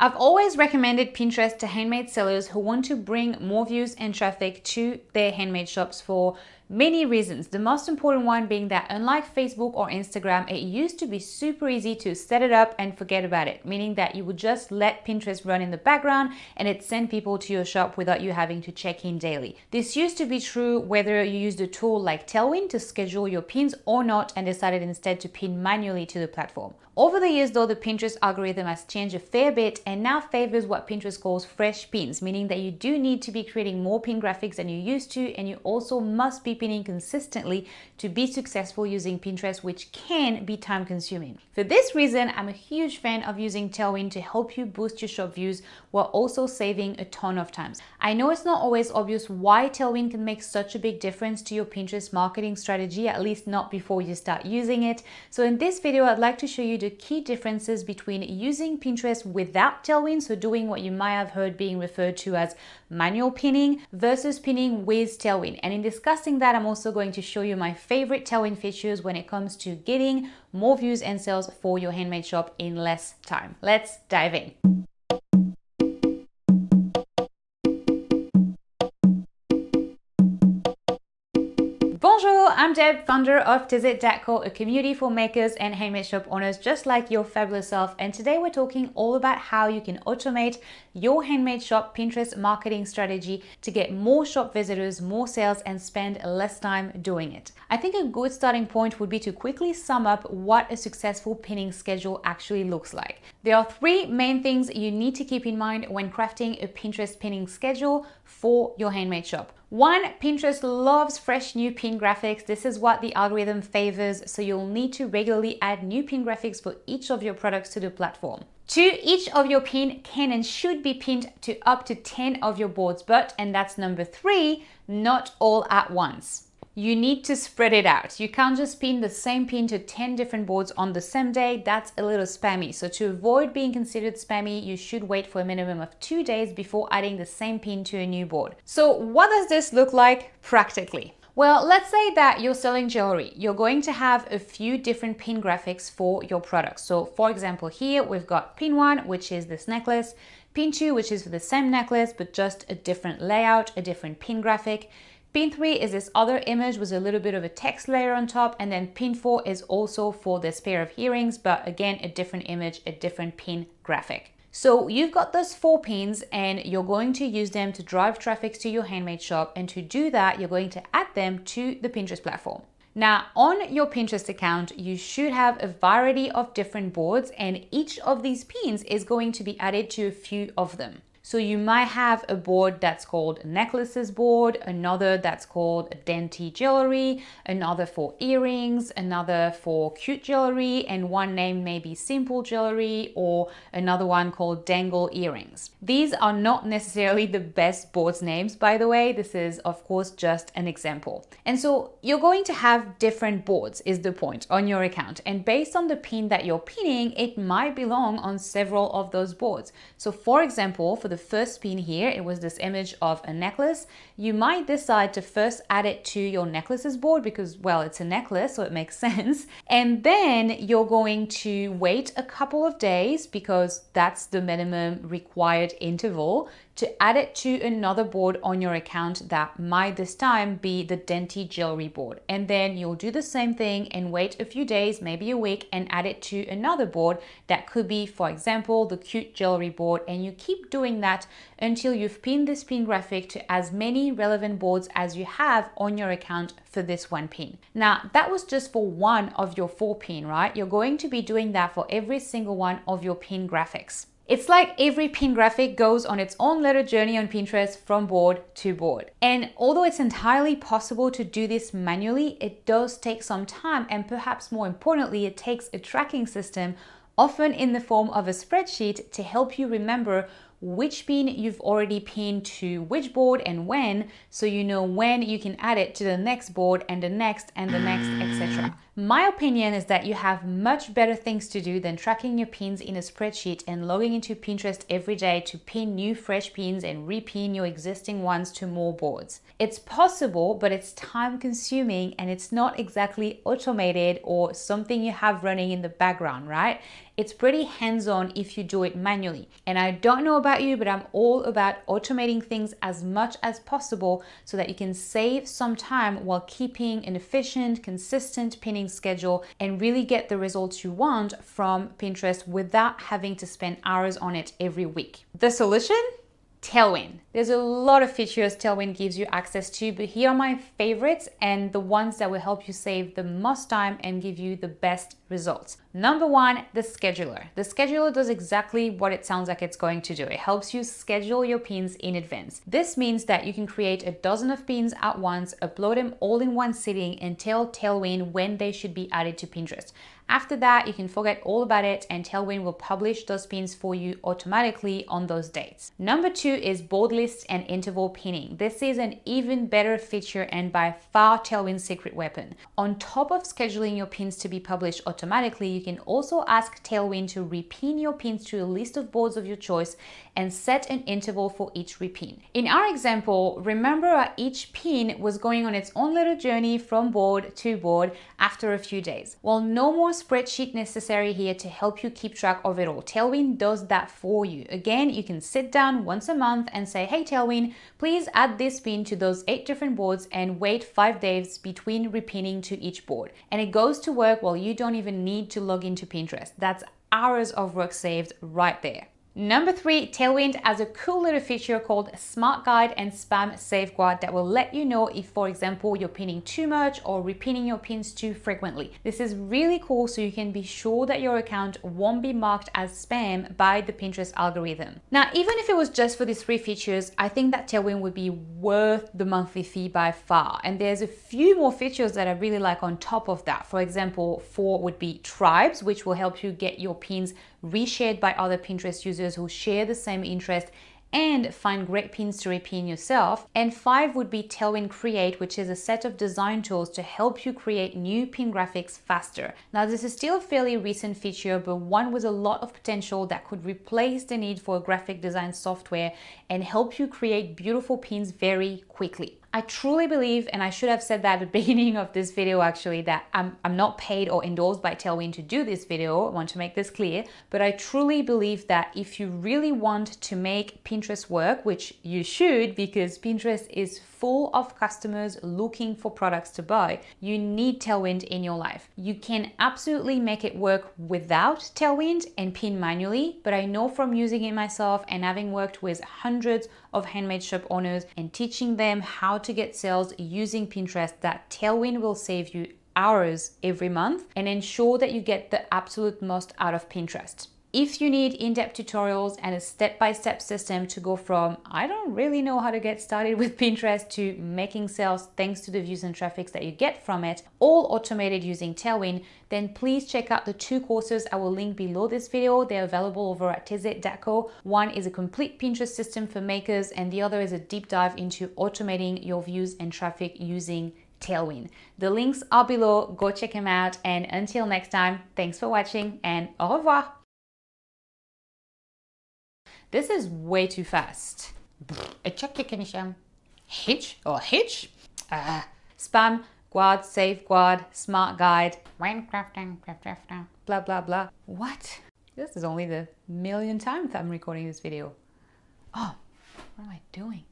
I've always recommended Pinterest to handmade sellers who want to bring more views and traffic to their handmade shops for Many reasons, the most important one being that unlike Facebook or Instagram, it used to be super easy to set it up and forget about it, meaning that you would just let Pinterest run in the background and it send people to your shop without you having to check in daily. This used to be true whether you used a tool like Tailwind to schedule your pins or not and decided instead to pin manually to the platform. Over the years though, the Pinterest algorithm has changed a fair bit and now favors what Pinterest calls fresh pins, meaning that you do need to be creating more pin graphics than you used to and you also must be pinning consistently to be successful using Pinterest, which can be time consuming. For this reason, I'm a huge fan of using Tailwind to help you boost your shop views while also saving a ton of time. I know it's not always obvious why Tailwind can make such a big difference to your Pinterest marketing strategy, at least not before you start using it. So in this video, I'd like to show you the key differences between using Pinterest without Tailwind, so doing what you might have heard being referred to as manual pinning versus pinning with Tailwind. And in discussing that, that, I'm also going to show you my favorite tailwind features when it comes to getting more views and sales for your handmade shop in less time. Let's dive in. Bonjour, I'm Deb, founder of Tizit It Decor, a community for makers and handmade shop owners just like your fabulous self. And today we're talking all about how you can automate your handmade shop Pinterest marketing strategy to get more shop visitors, more sales, and spend less time doing it. I think a good starting point would be to quickly sum up what a successful pinning schedule actually looks like. There are three main things you need to keep in mind when crafting a Pinterest pinning schedule for your handmade shop. One, Pinterest loves fresh new pin graphics. This is what the algorithm favors, so you'll need to regularly add new pin graphics for each of your products to the platform. Two, each of your pin can and should be pinned to up to 10 of your boards, but, and that's number three, not all at once you need to spread it out. You can't just pin the same pin to 10 different boards on the same day. That's a little spammy. So to avoid being considered spammy, you should wait for a minimum of two days before adding the same pin to a new board. So what does this look like practically? Well, let's say that you're selling jewelry. You're going to have a few different pin graphics for your products. So for example, here we've got pin one, which is this necklace, pin two, which is for the same necklace, but just a different layout, a different pin graphic. Pin 3 is this other image with a little bit of a text layer on top and then pin 4 is also for this pair of earrings, but again a different image, a different pin graphic. So you've got those four pins and you're going to use them to drive traffic to your handmade shop and to do that you're going to add them to the Pinterest platform. Now on your Pinterest account, you should have a variety of different boards and each of these pins is going to be added to a few of them. So you might have a board that's called necklaces board, another that's called dainty jewelry, another for earrings, another for cute jewelry, and one name may be simple jewelry or another one called dangle earrings. These are not necessarily the best boards names, by the way. This is, of course, just an example. And so you're going to have different boards is the point on your account. And based on the pin that you're pinning, it might belong on several of those boards. So for example, for the the first pin here, it was this image of a necklace. You might decide to first add it to your necklaces board because, well, it's a necklace, so it makes sense. And then you're going to wait a couple of days because that's the minimum required interval to add it to another board on your account that might this time be the Denti Jewelry board. And then you'll do the same thing and wait a few days, maybe a week, and add it to another board that could be, for example, the Cute Jewelry board. And you keep doing that until you've pinned this pin graphic to as many relevant boards as you have on your account for this one pin. Now, that was just for one of your four pin, right? You're going to be doing that for every single one of your pin graphics. It's like every pin graphic goes on its own little journey on Pinterest from board to board. And although it's entirely possible to do this manually, it does take some time and perhaps more importantly, it takes a tracking system, often in the form of a spreadsheet to help you remember which pin you've already pinned to which board and when, so you know when you can add it to the next board and the next and the next, etc. My opinion is that you have much better things to do than tracking your pins in a spreadsheet and logging into Pinterest every day to pin new fresh pins and repin your existing ones to more boards. It's possible, but it's time consuming and it's not exactly automated or something you have running in the background, right? It's pretty hands on if you do it manually. And I don't know about you, but I'm all about automating things as much as possible so that you can save some time while keeping an efficient, consistent pinning schedule and really get the results you want from Pinterest without having to spend hours on it every week. The solution? Tailwind. There's a lot of features Tailwind gives you access to, but here are my favorites and the ones that will help you save the most time and give you the best results. Number one, the scheduler. The scheduler does exactly what it sounds like it's going to do. It helps you schedule your pins in advance. This means that you can create a dozen of pins at once, upload them all in one sitting and tell Tailwind when they should be added to Pinterest. After that, you can forget all about it and Tailwind will publish those pins for you automatically on those dates. Number two is board lists and interval pinning. This is an even better feature and by far Tailwind's secret weapon. On top of scheduling your pins to be published automatically, you can also ask Tailwind to repin your pins to a list of boards of your choice and set an interval for each repin. In our example, remember each pin was going on its own little journey from board to board after a few days. Well, no more spreadsheet necessary here to help you keep track of it all. Tailwind does that for you. Again, you can sit down once a month and say, hey Tailwind, please add this pin to those eight different boards and wait five days between repinning to each board. And it goes to work while you don't even need to log into Pinterest. That's hours of work saved right there. Number three, Tailwind has a cool little feature called Smart Guide and Spam Safeguard that will let you know if, for example, you're pinning too much or repinning your pins too frequently. This is really cool so you can be sure that your account won't be marked as spam by the Pinterest algorithm. Now, even if it was just for these three features, I think that Tailwind would be worth the monthly fee by far. And there's a few more features that I really like on top of that. For example, four would be Tribes, which will help you get your pins reshared by other Pinterest users who share the same interest and find great pins to repin yourself. And five would be Tailwind Create, which is a set of design tools to help you create new pin graphics faster. Now, this is still a fairly recent feature, but one with a lot of potential that could replace the need for graphic design software and help you create beautiful pins very quickly. I truly believe, and I should have said that at the beginning of this video actually, that I'm, I'm not paid or endorsed by Tailwind to do this video. I want to make this clear. But I truly believe that if you really want to make Pinterest work, which you should because Pinterest is full of customers looking for products to buy, you need Tailwind in your life. You can absolutely make it work without Tailwind and pin manually, but I know from using it myself and having worked with hundreds of handmade shop owners and teaching them how to get sales using Pinterest that Tailwind will save you hours every month and ensure that you get the absolute most out of Pinterest. If you need in-depth tutorials and a step-by-step system to go from, I don't really know how to get started with Pinterest to making sales thanks to the views and traffics that you get from it, all automated using Tailwind, then please check out the two courses I will link below this video. They're available over at tizit.co. One is a complete Pinterest system for makers and the other is a deep dive into automating your views and traffic using Tailwind. The links are below, go check them out. And until next time, thanks for watching and au revoir. This is way too fast. Hitch or hitch? Uh, spam, guard, guard, smart guide, Minecrafting, blah blah blah. What? This is only the million times I'm recording this video. Oh, what am I doing?